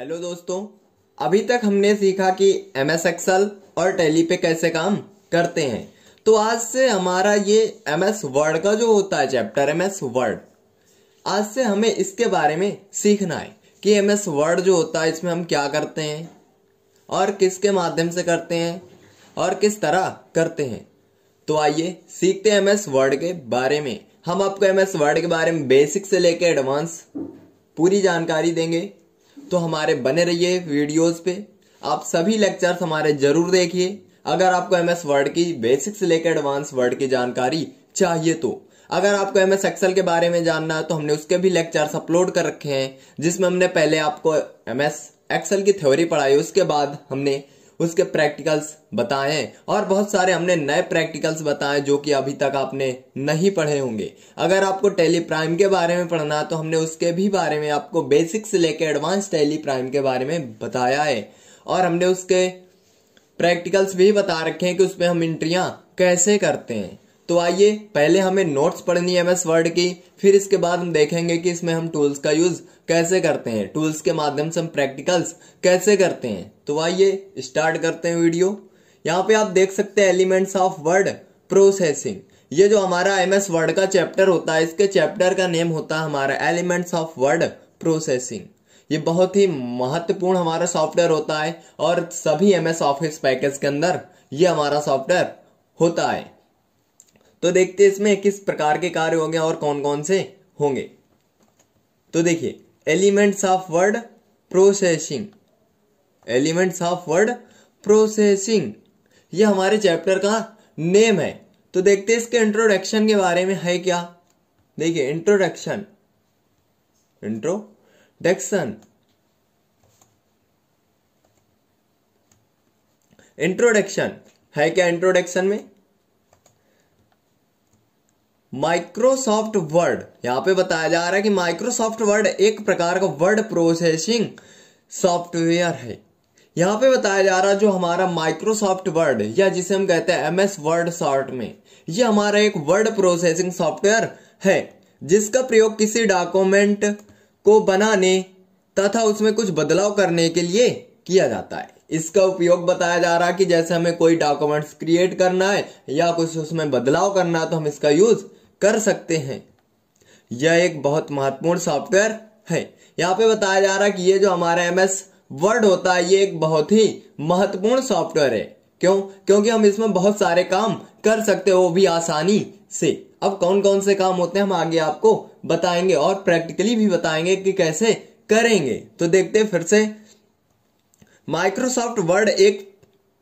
hello दोस्तों अभी तक हमने सीखा कि एम एस एक्सल और टेली पे कैसे काम करते हैं तो आज से हमारा ये एम एस वर्ड का जो होता है चैप्टर एम एस वर्ड आज से हमें इसके बारे में सीखना है कि एम एस वर्ड जो होता है इसमें हम क्या करते हैं और किसके माध्यम से करते हैं और किस तरह करते हैं तो आइए सीखते हैं एम एस वर्ड के बारे में हम आपको एम एस वर्ड के बारे में बेसिक से लेकर एडवांस पूरी जानकारी देंगे तो हमारे बने रहिए वीडियोस पे आप सभी लेक्चर्स हमारे जरूर देखिए अगर आपको एम एस वर्ड की बेसिक से लेकर एडवांस वर्ड की जानकारी चाहिए तो अगर आपको एम एस एक्सएल के बारे में जानना है तो हमने उसके भी लेक्चर्स अपलोड कर रखे हैं जिसमें हमने पहले आपको एम एस एक्सएल की थ्योरी पढ़ाई उसके बाद हमने उसके प्रैक्टिकल्स बताएं और बहुत सारे हमने नए प्रैक्टिकल्स बताएं जो कि अभी तक आपने नहीं पढ़े होंगे अगर आपको टेली प्राइम के बारे में पढ़ना है तो हमने उसके भी बारे में आपको बेसिक से लेकर एडवांस टेली प्राइम के बारे में बताया है और हमने उसके प्रैक्टिकल्स भी बता रखे हैं कि उसमें हम इंट्रियाँ कैसे करते हैं तो आइए पहले हमें नोट्स पढ़नी है एम एस वर्ड की फिर इसके बाद हम देखेंगे कि इसमें हम टूल्स का यूज़ कैसे करते हैं टूल्स के माध्यम से हम प्रैक्टिकल्स कैसे करते हैं तो आइए स्टार्ट करते हैं वीडियो यहाँ पे आप देख सकते हैं एलिमेंट्स ऑफ वर्ड प्रोसेसिंग ये जो हमारा एम वर्ड का चैप्टर होता है इसके चैप्टर का नेम होता है हमारा एलिमेंट्स ऑफ वर्ड प्रोसेसिंग ये बहुत ही महत्वपूर्ण हमारा सॉफ्टवेयर होता है और सभी एमएस ऑफिस पैकेज के अंदर ये हमारा सॉफ्टवेयर होता है तो देखते हैं इसमें किस प्रकार के कार्य होंगे और कौन कौन से होंगे तो देखिए elements of word processing elements of word processing ये हमारे चैप्टर का नेम है तो देखते हैं इसके इंट्रोडक्शन के बारे में है क्या देखिए इंट्रोडक्शन इंट्रोडक्शन इंट्रोडक्शन है क्या इंट्रोडक्शन में माइक्रोसॉफ्ट वर्ड यहाँ पे बताया जा रहा है कि माइक्रोसॉफ्ट वर्ड एक प्रकार का वर्ड प्रोसेसिंग सॉफ्टवेयर है यहाँ पे बताया जा रहा है जो हमारा माइक्रोसॉफ्ट वर्ड या जिसे हम कहते हैं एमएस वर्ड शॉर्ट में ये हमारा एक वर्ड प्रोसेसिंग सॉफ्टवेयर है जिसका प्रयोग किसी डॉक्यूमेंट को बनाने तथा उसमें कुछ बदलाव करने के लिए किया जाता है इसका उपयोग बताया जा रहा है कि जैसे हमें कोई डॉक्यूमेंट्स क्रिएट करना है या कुछ उसमें बदलाव करना है तो हम इसका यूज़ कर सकते हैं यह एक बहुत महत्वपूर्ण सॉफ्टवेयर है यहाँ पे बताया जा रहा है कि ये जो हमारा एम एस वर्ड होता है ये एक बहुत ही महत्वपूर्ण सॉफ्टवेयर है क्यों क्योंकि हम इसमें बहुत सारे काम कर सकते हो वो भी आसानी से अब कौन कौन से काम होते हैं हम आगे आपको बताएंगे और प्रैक्टिकली भी बताएंगे कि कैसे करेंगे तो देखते फिर से माइक्रोसॉफ्ट वर्ड एक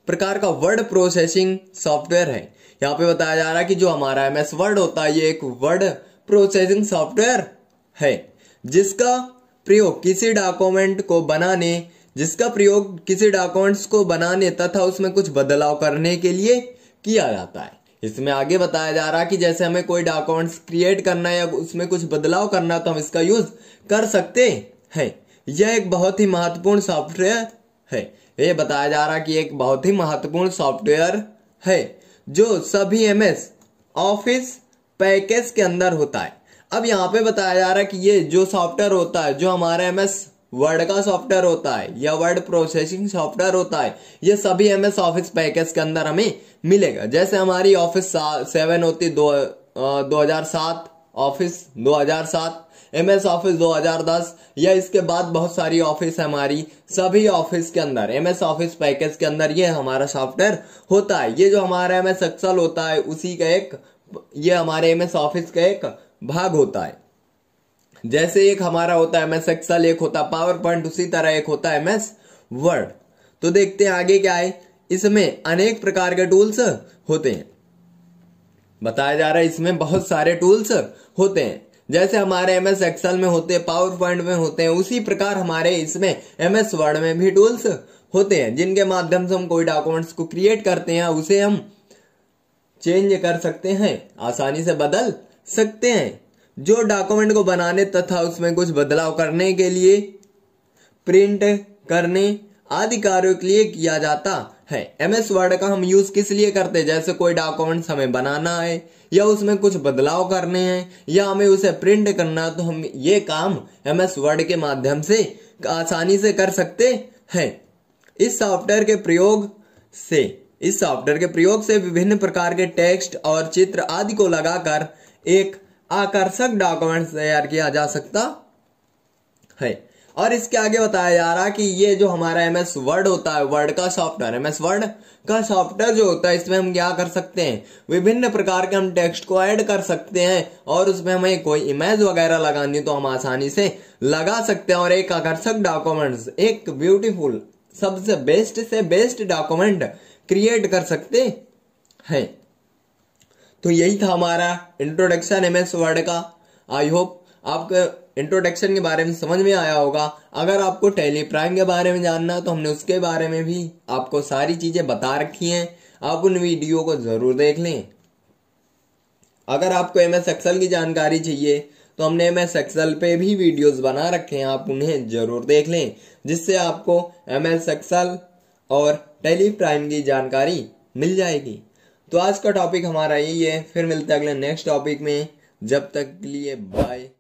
प्रकार का वर्ड प्रोसेसिंग सॉफ्टवेयर है यहाँ पे बताया जा रहा है कि जो हमारा एम एस वर्ड होता है ये एक वर्ड प्रोसेसिंग सॉफ्टवेयर है जिसका प्रयोग किसी डॉक्यूमेंट को बनाने जिसका प्रयोग किसी डॉक्यूमेंट्स को बनाने तथा उसमें कुछ बदलाव करने के लिए किया जाता है इसमें आगे बताया जा रहा है कि जैसे हमें कोई डॉक्यूमेंट्स क्रिएट करना है या उसमें कुछ बदलाव करना तो हम इसका यूज कर सकते हैं यह एक बहुत ही महत्वपूर्ण सॉफ्टवेयर है ये बताया जा रहा कि एक बहुत ही महत्वपूर्ण सॉफ्टवेयर है जो सभी एम एस ऑफिस पैकेज के अंदर होता है अब यहाँ पे बताया जा रहा है कि ये जो सॉफ्टवेयर होता है जो हमारा एम एस वर्ड का सॉफ्टवेयर होता है या वर्ड प्रोसेसिंग सॉफ्टवेयर होता है ये सभी एम एस ऑफिस पैकेज के अंदर हमें मिलेगा जैसे हमारी ऑफिस सेवन होती दो दो हजार सात ऑफिस 2007 एमएस ऑफिस 2010 या इसके बाद बहुत सारी ऑफिस हमारी सभी ऑफिस के अंदर एमएस ऑफिस पैकेज के अंदर ये हमारा सॉफ्टवेयर होता है ये जो हमारा एमएस एक्सल होता है उसी का एक ये हमारे एमएस ऑफिस का एक भाग होता है जैसे एक हमारा होता है एमएस एक्सल एक होता है पावर पॉइंट उसी तरह एक होता है एमएस वर्ड तो देखते हैं आगे क्या है इसमें अनेक प्रकार के टूल्स होते हैं बताया जा रहा है इसमें बहुत सारे टूल्स होते हैं जैसे हमारे एम एस एक्सल में होते हैं पावर पॉइंट में होते हैं उसी प्रकार हमारे इसमें एम एस वर्ड में भी टूल्स होते हैं जिनके माध्यम से हम कोई डॉक्यूमेंट्स को क्रिएट करते हैं उसे हम चेंज कर सकते हैं आसानी से बदल सकते हैं जो डॉक्यूमेंट को बनाने तथा उसमें कुछ बदलाव करने के लिए प्रिंट करने आदि कार्यों के लिए किया जाता है एम एस वर्ड का हम यूज किस लिए करते हैं जैसे कोई डॉक्यूमेंट हमें बनाना है या उसमें कुछ बदलाव करने हैं या हमें उसे प्रिंट करना है तो हम ये काम एम एस वर्ड के माध्यम से आसानी से कर सकते हैं इस सॉफ्टवेयर के प्रयोग से इस सॉफ्टवेयर के प्रयोग से विभिन्न प्रकार के टेक्स्ट और चित्र आदि को लगाकर एक आकर्षक डॉक्यूमेंट तैयार किया जा सकता है और इसके आगे बताया जा रहा कि ये जो हमारा एम एस वर्ड होता है वर्ड का सॉफ्टवेयर एम एस वर्ड का सॉफ्टवेयर जो होता है इसमें हम क्या कर सकते हैं विभिन्न प्रकार के हम टेक्स्ट को ऐड कर सकते हैं और उसमें हमें कोई इमेज वगैरह लगानी तो हम आसानी से लगा सकते हैं और एक आकर्षक डॉक्यूमेंट एक ब्यूटीफुल सबसे बेस्ट से बेस्ट डॉक्यूमेंट क्रिएट कर सकते हैं तो यही था हमारा इंट्रोडक्शन एम एस वर्ड का आई होप आपके इंट्रोडक्शन के बारे में समझ में आया होगा अगर आपको टेली प्राइम के बारे में जानना तो हमने उसके बारे में भी आपको सारी चीज़ें बता रखी हैं आप उन वीडियो को ज़रूर देख लें अगर आपको एम एस एक्सल की जानकारी चाहिए तो हमने एम एस एक्सल पे भी वीडियोस बना रखे हैं आप उन्हें ज़रूर देख लें जिससे आपको एम एस एक्सल और टेली प्राइम की जानकारी मिल जाएगी तो आज का टॉपिक हमारा यही है फिर मिलते हैं अगले नेक्स्ट टॉपिक में जब तक के लिए बाय